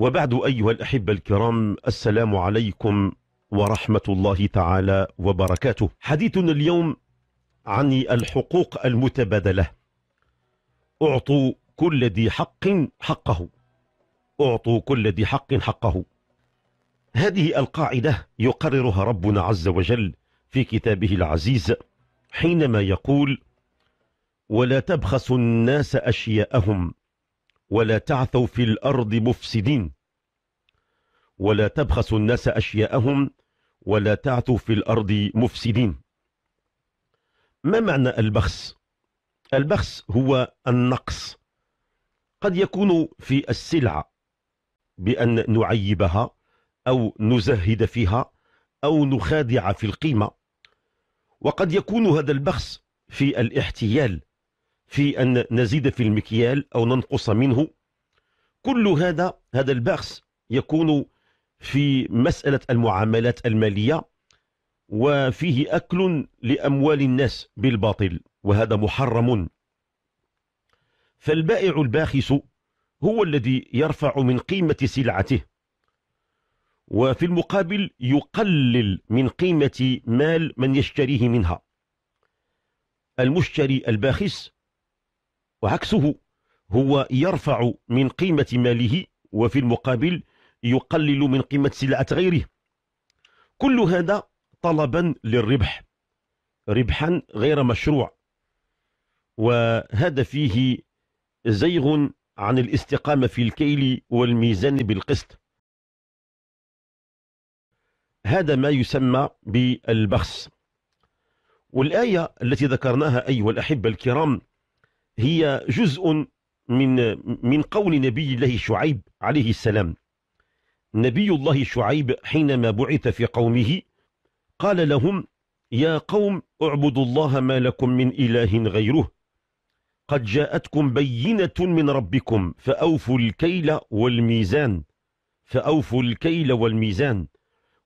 وبعد أيها الأحبة الكرام السلام عليكم ورحمة الله تعالى وبركاته حديثنا اليوم عن الحقوق المتبادلة أعطوا كل ذي حق حقه أعطوا كل ذي حق حقه هذه القاعدة يقررها ربنا عز وجل في كتابه العزيز حينما يقول ولا تبخسوا الناس أشياءهم ولا تعثوا في الأرض مفسدين ولا تبخسوا الناس أشياءهم ولا تعثوا في الأرض مفسدين ما معنى البخس؟ البخس هو النقص قد يكون في السلعة بأن نعيبها أو نزهد فيها أو نخادع في القيمة وقد يكون هذا البخس في الاحتيال في أن نزيد في المكيال أو ننقص منه كل هذا هذا البحث يكون في مسألة المعاملات المالية وفيه أكل لأموال الناس بالباطل وهذا محرم فالبائع الباخس هو الذي يرفع من قيمة سلعته وفي المقابل يقلل من قيمة مال من يشتريه منها المشتري الباخس وعكسه هو يرفع من قيمة ماله وفي المقابل يقلل من قيمة سلعة غيره كل هذا طلبا للربح ربحا غير مشروع وهذا فيه زيغ عن الاستقامة في الكيل والميزان بالقسط هذا ما يسمى بالبخس والآية التي ذكرناها أيها الأحبة الكرام هي جزء من من قول نبي الله شعيب عليه السلام نبي الله شعيب حينما بعث في قومه قال لهم يا قوم اعبدوا الله ما لكم من إله غيره قد جاءتكم بينة من ربكم فأوفوا الكيل والميزان فأوفوا الكيل والميزان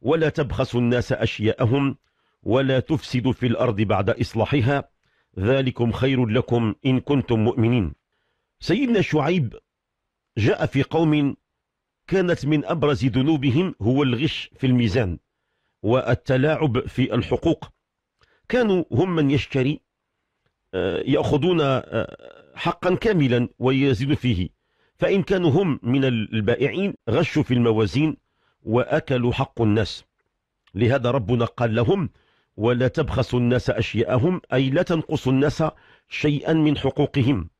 ولا تبخسوا الناس أشياءهم ولا تفسدوا في الأرض بعد إصلاحها ذلكم خير لكم إن كنتم مؤمنين سيدنا شعيب جاء في قوم كانت من أبرز ذنوبهم هو الغش في الميزان والتلاعب في الحقوق كانوا هم من يشتري آه، يأخذون آه، حقا كاملا ويزيد فيه فإن كانوا هم من البائعين غشوا في الموازين وأكلوا حق الناس لهذا ربنا قال لهم ولا تبخسوا الناس أشياءهم أي لا تنقصوا الناس شيئا من حقوقهم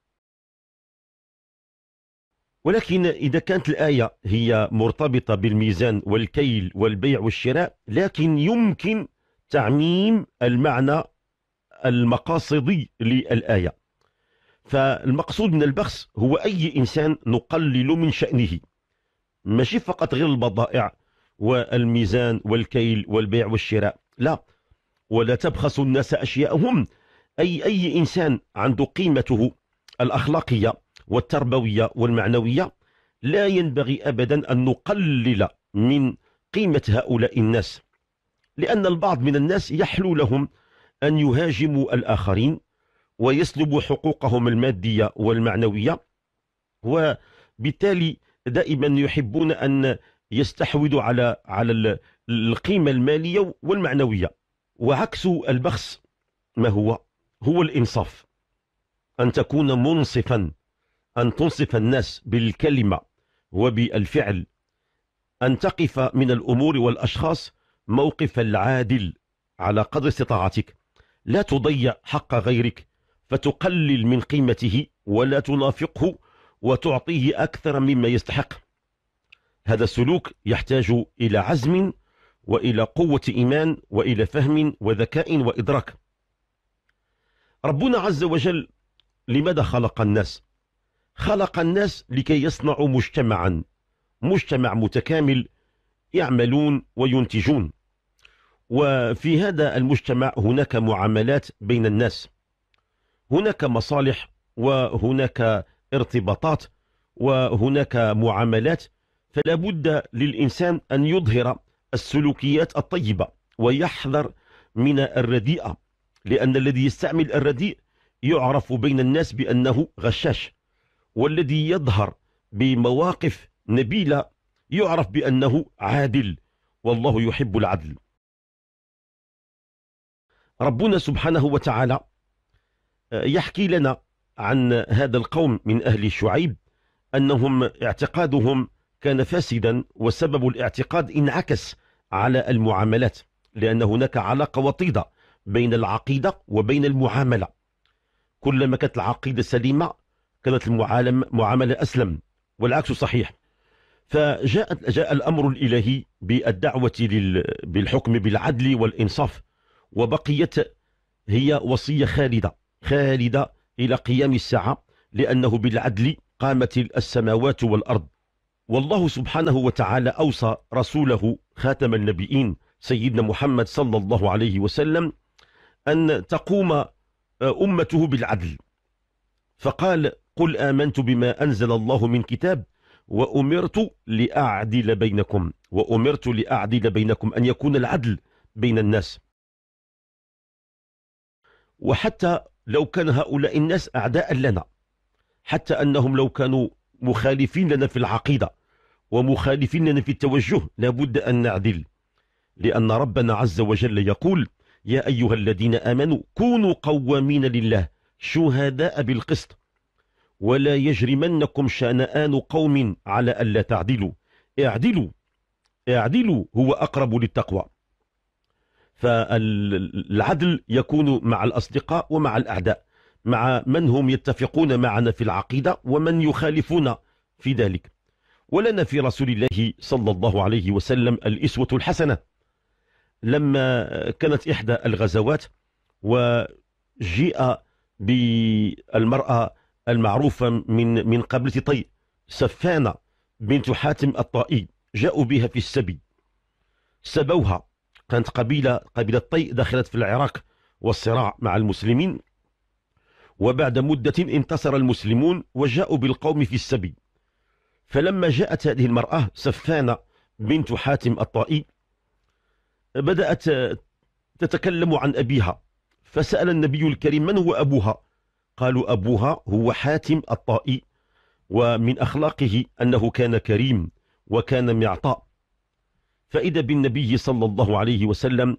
ولكن إذا كانت الآية هي مرتبطة بالميزان والكيل والبيع والشراء لكن يمكن تعميم المعنى المقاصدي للآية فالمقصود من البخس هو أي إنسان نقلل من شأنه ماشي فقط غير البضائع والميزان والكيل والبيع والشراء لا ولا تبخسوا الناس أشياءهم أي أي إنسان عنده قيمته الأخلاقية والتربوية والمعنوية لا ينبغي أبدا أن نقلل من قيمة هؤلاء الناس لأن البعض من الناس يحلو لهم أن يهاجموا الآخرين ويسلبوا حقوقهم المادية والمعنوية وبالتالي دائما يحبون أن يستحوذوا على على القيمة المالية والمعنوية وعكس البخس ما هو هو الإنصاف أن تكون منصفا أن تنصف الناس بالكلمة وبالفعل أن تقف من الأمور والأشخاص موقف العادل على قدر استطاعتك لا تضيع حق غيرك فتقلل من قيمته ولا تنافقه وتعطيه أكثر مما يستحق هذا السلوك يحتاج إلى عزم وإلى قوة إيمان وإلى فهم وذكاء وإدراك ربنا عز وجل لماذا خلق الناس خلق الناس لكي يصنعوا مجتمعا مجتمع متكامل يعملون وينتجون وفي هذا المجتمع هناك معاملات بين الناس هناك مصالح وهناك ارتباطات وهناك معاملات فلا بد للإنسان أن يظهر السلوكيات الطيبة ويحذر من الرديئة لأن الذي يستعمل الرديء يعرف بين الناس بأنه غشاش والذي يظهر بمواقف نبيلة يعرف بأنه عادل والله يحب العدل ربنا سبحانه وتعالى آه، يحكي لنا عن هذا القوم من أهل شعيب أنهم اعتقادهم كان فاسدا وسبب الاعتقاد انعكس على المعاملات لأن هناك علاقة وطيدة بين العقيدة وبين المعاملة كلما كانت العقيدة سليمة كانت المعاملة أسلم والعكس صحيح فجاء جاء الأمر الإلهي بالدعوة لل... بالحكم بالعدل والإنصاف وبقيت هي وصية خالدة خالدة إلى قيام الساعة لأنه بالعدل قامت السماوات والأرض والله سبحانه وتعالى أوصى رسوله خاتم النبيين سيدنا محمد صلى الله عليه وسلم أن تقوم آه، أمته بالعدل فقال قل آمنت بما أنزل الله من كتاب وأمرت لأعدل بينكم وأمرت لأعدل بينكم أن يكون العدل بين الناس وحتى لو كان هؤلاء الناس أعداء لنا حتى أنهم لو كانوا مخالفين لنا في العقيدة ومخالفين لنا في التوجه لابد أن نعدل لأن ربنا عز وجل يقول يا أيها الذين آمنوا كونوا قوامين لله شهداء بالقسط ولا يجرمنكم شنآن قوم على ألا تعدلوا اعدلوا اعدلوا هو أقرب للتقوى فالعدل يكون مع الأصدقاء ومع الأعداء مع من هم يتفقون معنا في العقيدة ومن يخالفون في ذلك ولنا في رسول الله صلى الله عليه وسلم الإسوة الحسنة لما كانت إحدى الغزوات وجيء بالمرأة المعروفة من من قبلة طي سفانة بنت حاتم الطائي جاءوا بها في السبي سبوها كانت قبيلة قبيلة طي دخلت في العراق والصراع مع المسلمين وبعد مدة انتصر المسلمون وجاءوا بالقوم في السبي فلما جاءت هذه المرأة سفانة بنت حاتم الطائي بدأت تتكلم عن أبيها فسأل النبي الكريم من هو أبوها قالوا أبوها هو حاتم الطائي ومن أخلاقه أنه كان كريم وكان معطاء فإذا بالنبي صلى الله عليه وسلم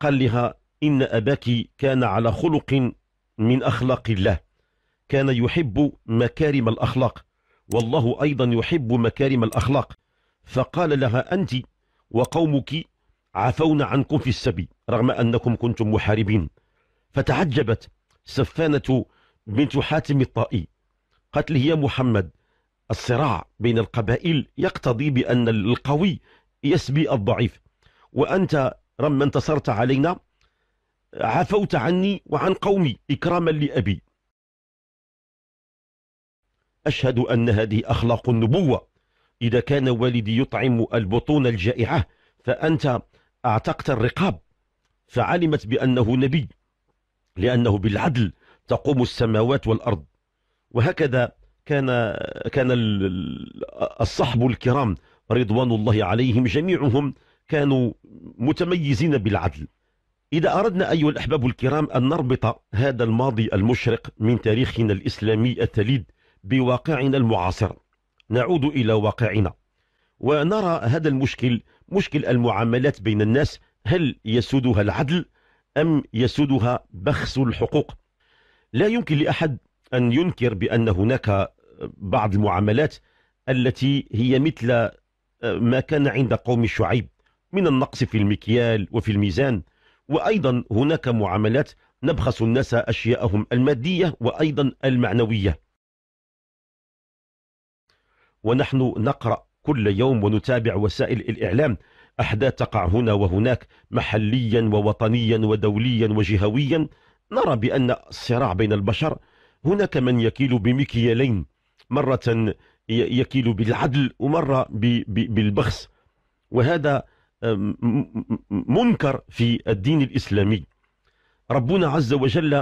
قال لها إن أباك كان على خلق من أخلاق الله كان يحب مكارم الأخلاق والله أيضا يحب مكارم الأخلاق فقال لها أنت وقومك عفونا عنكم في السبي رغم أنكم كنتم محاربين فتعجبت سفانة بنت حاتم الطائي قالت لي يا محمد الصراع بين القبائل يقتضي بأن القوي يسبي الضعيف وأنت رم انتصرت علينا عفوت عني وعن قومي إكراما لأبي أشهد أن هذه أخلاق النبوة إذا كان والدي يطعم البطون الجائعة فأنت أعتقت الرقاب فعلمت بأنه نبي لأنه بالعدل تقوم السماوات والأرض وهكذا كان كان الصحب الكرام رضوان الله عليهم جميعهم كانوا متميزين بالعدل إذا أردنا أيها الأحباب الكرام أن نربط هذا الماضي المشرق من تاريخنا الإسلامي التليد بواقعنا المعاصر نعود إلى واقعنا ونرى هذا المشكل مشكل المعاملات بين الناس هل يسودها العدل أم يسودها بخس الحقوق لا يمكن لأحد أن ينكر بأن هناك بعض المعاملات التي هي مثل آه، ما كان عند قوم شعيب من النقص في المكيال وفي الميزان وأيضا هناك معاملات نبخس الناس أشياءهم المادية وأيضا المعنوية ونحن نقرأ كل يوم ونتابع وسائل الإعلام أحداث تقع هنا وهناك محليا ووطنيا ودوليا وجهويا نرى بأن الصراع بين البشر هناك من يكيل بمكيالين مرة يكيل بالعدل ومرة بالبخس وهذا منكر في الدين الإسلامي ربنا عز وجل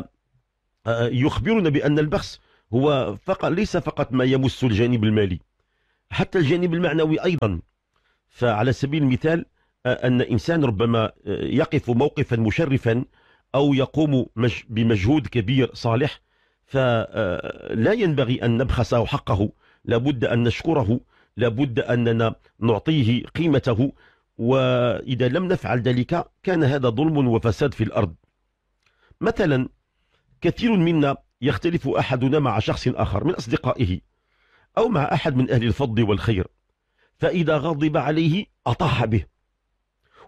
آه، يخبرنا بأن البخس هو فقط ليس فقط ما يمس الجانب المالي حتى الجانب المعنوي أيضا فعلى سبيل المثال آه، أن إنسان ربما آه، يقف موقفا مشرفا أو يقوم بمجهود كبير صالح فلا ينبغي أن نبخسه حقه لابد أن نشكره لابد أننا نعطيه قيمته وإذا لم نفعل ذلك كان هذا ظلم وفساد في الأرض مثلا كثير منا يختلف أحدنا مع شخص آخر من أصدقائه أو مع أحد من أهل الفضل والخير فإذا غضب عليه أطاح به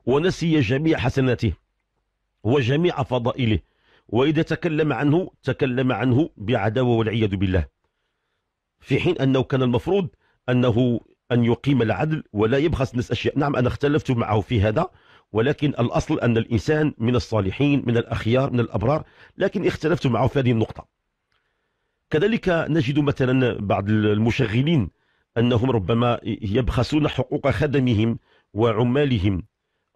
ونسي جميع حسناته وجميع فضائله وإذا تكلم عنه تكلم عنه بعداوة والعياذ بالله في حين أنه كان المفروض أنه أن يقيم العدل ولا يبخس الناس أشياء نعم أنا اختلفت معه في هذا ولكن الأصل أن الإنسان من الصالحين من الأخيار من الأبرار لكن اختلفت معه في هذه النقطة كذلك نجد مثلا بعض المشغلين أنهم ربما يبخسون حقوق خدمهم وعمالهم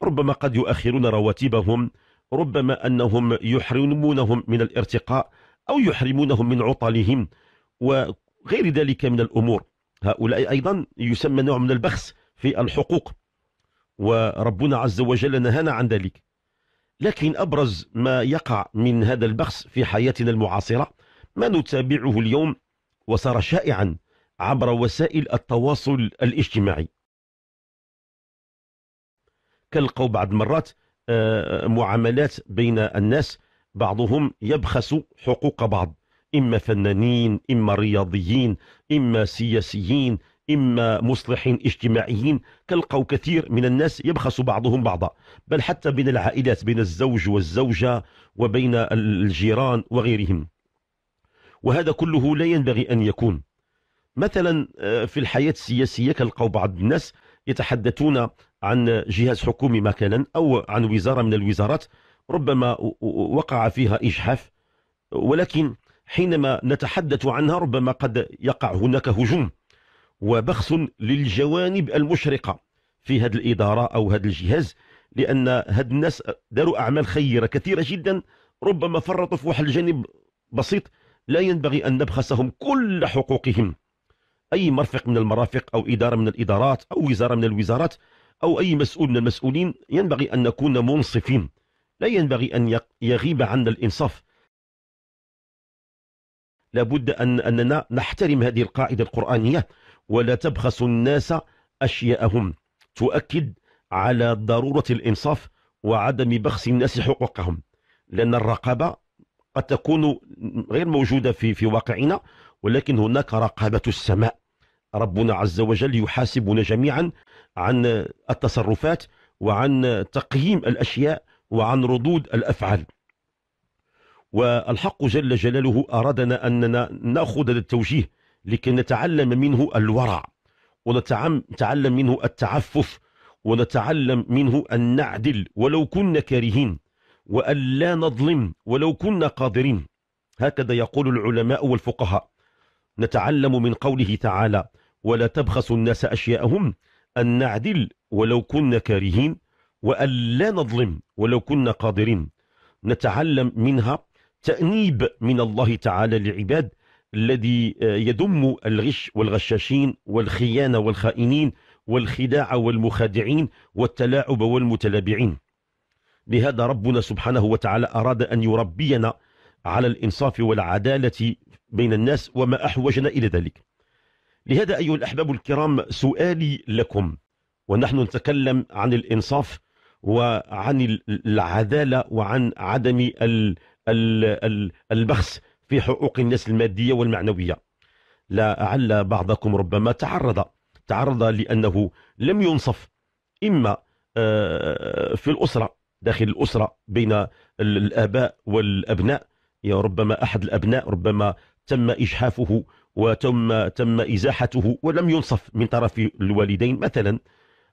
ربما قد يؤخرون رواتبهم ربما أنهم يحرمونهم من الارتقاء أو يحرمونهم من عطلهم وغير ذلك من الأمور هؤلاء أيضا يسمى نوع من البخس في الحقوق وربنا عز وجل نهانا عن ذلك لكن أبرز ما يقع من هذا البخس في حياتنا المعاصرة ما نتابعه اليوم وصار شائعا عبر وسائل التواصل الاجتماعي كالقوا بعض مرات آه، معاملات بين الناس بعضهم يبخس حقوق بعض إما فنانين إما رياضيين إما سياسيين إما مصلحين اجتماعيين تلقوا كثير من الناس يبخس بعضهم بعضا بل حتى بين العائلات بين الزوج والزوجة وبين الجيران وغيرهم وهذا كله لا ينبغي أن يكون مثلا آه، في الحياة السياسية كلقوا بعض الناس يتحدثون عن جهاز حكومي مثلا أو عن وزارة من الوزارات ربما وقع فيها إجحاف ولكن حينما نتحدث عنها ربما قد يقع هناك هجوم وبخس للجوانب المشرقة في هذه الإدارة أو هذا الجهاز لأن هاد الناس داروا أعمال خيرة كثيرة جدا ربما فرطوا في واحد الجانب بسيط لا ينبغي أن نبخسهم كل حقوقهم أي مرفق من المرافق أو إدارة من الإدارات أو وزارة من الوزارات أو أي مسؤول من المسؤولين ينبغي أن نكون منصفين لا ينبغي أن يغيب عنا الإنصاف لابد أن أننا نحترم هذه القاعدة القرآنية ولا تبخسوا الناس أشياءهم تؤكد على ضرورة الإنصاف وعدم بخس الناس حقوقهم لأن الرقابة قد تكون غير موجودة في في واقعنا ولكن هناك رقابة السماء ربنا عز وجل يحاسبنا جميعا عن التصرفات وعن تقييم الأشياء وعن ردود الأفعال والحق جل جلاله أرادنا أننا نأخذ التوجيه لكي نتعلم منه الورع ونتعلم منه التعفف ونتعلم منه أن نعدل ولو كنا كارهين وأن لا نظلم ولو كنا قادرين هكذا يقول العلماء والفقهاء نتعلم من قوله تعالى ولا تبخسوا الناس أشياءهم أن نعدل ولو كنا كارهين وأن لا نظلم ولو كنا قادرين نتعلم منها تأنيب من الله تعالى لعباد الذي آه، يدم الغش والغشاشين والخيانة والخائنين والخداع والمخادعين والتلاعب والمتلابعين لهذا ربنا سبحانه وتعالى أراد أن يربينا على الإنصاف والعدالة بين الناس وما أحوجنا إلى ذلك لهذا أيها الأحباب الكرام سؤالي لكم ونحن نتكلم عن الإنصاف وعن العدالة وعن عدم الإنصاف البخس في حقوق الناس المادية والمعنوية لعل بعضكم ربما تعرض تعرض لأنه لم ينصف إما آه، في الأسرة داخل الأسرة بين الآباء والأبناء يعني ربما أحد الأبناء ربما تم إجحافه وتم تم إزاحته ولم ينصف من طرف الوالدين مثلا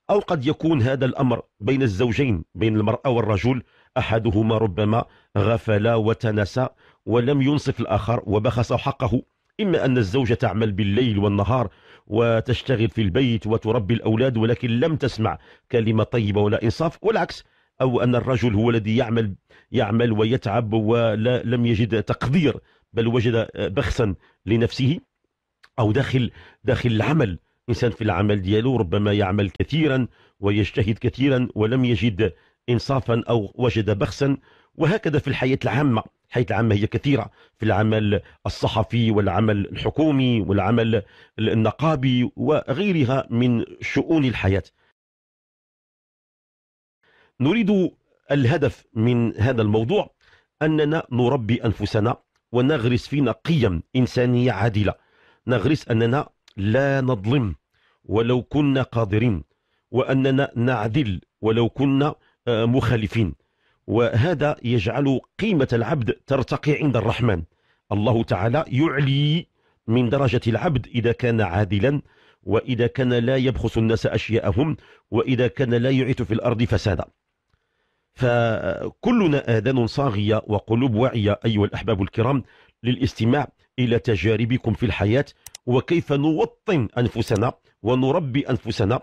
أو قد يكون هذا الأمر بين الزوجين بين المرأة والرجل أحدهما ربما غفل وتنسى ولم ينصف الآخر وبخس حقه إما أن الزوجة تعمل بالليل والنهار وتشتغل في البيت وتربي الأولاد ولكن لم تسمع كلمة طيبة ولا إنصاف والعكس أو أن الرجل هو الذي يعمل يعمل ويتعب ولم يجد تقدير بل وجد بخسا لنفسه أو داخل داخل العمل إنسان في العمل دياله ربما يعمل كثيرا ويجتهد كثيرا ولم يجد إنصافا أو وجد بخسا وهكذا في الحياة العامة الحياة العامة هي كثيرة في العمل الصحفي والعمل الحكومي والعمل النقابي وغيرها من شؤون الحياة نريد الهدف من هذا الموضوع أننا نربي أنفسنا ونغرس فينا قيم إنسانية عادلة نغرس أننا لا نظلم ولو كنا قادرين وأننا نعدل ولو كنا مخالفين وهذا يجعل قيمة العبد ترتقي عند الرحمن الله تعالى يعلي من درجة العبد إذا كان عادلا وإذا كان لا يبخس الناس أشياءهم وإذا كان لا يعيث في الأرض فسادا فكلنا آذان صاغية وقلوب واعية أيها الأحباب الكرام للاستماع إلى تجاربكم في الحياة وكيف نوطن أنفسنا ونربي أنفسنا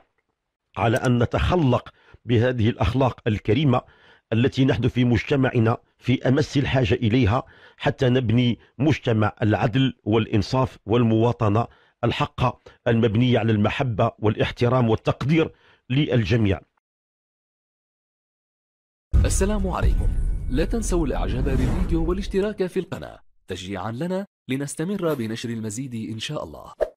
على أن نتخلق بهذه الأخلاق الكريمة التي نحن في مجتمعنا في أمس الحاجة إليها حتى نبني مجتمع العدل والإنصاف والمواطنة الحقة المبنية على المحبة والاحترام والتقدير للجميع السلام عليكم لا تنسوا الاعجاب بالفيديو والاشتراك في القناة تشجيعا لنا لنستمر بنشر المزيد إن شاء الله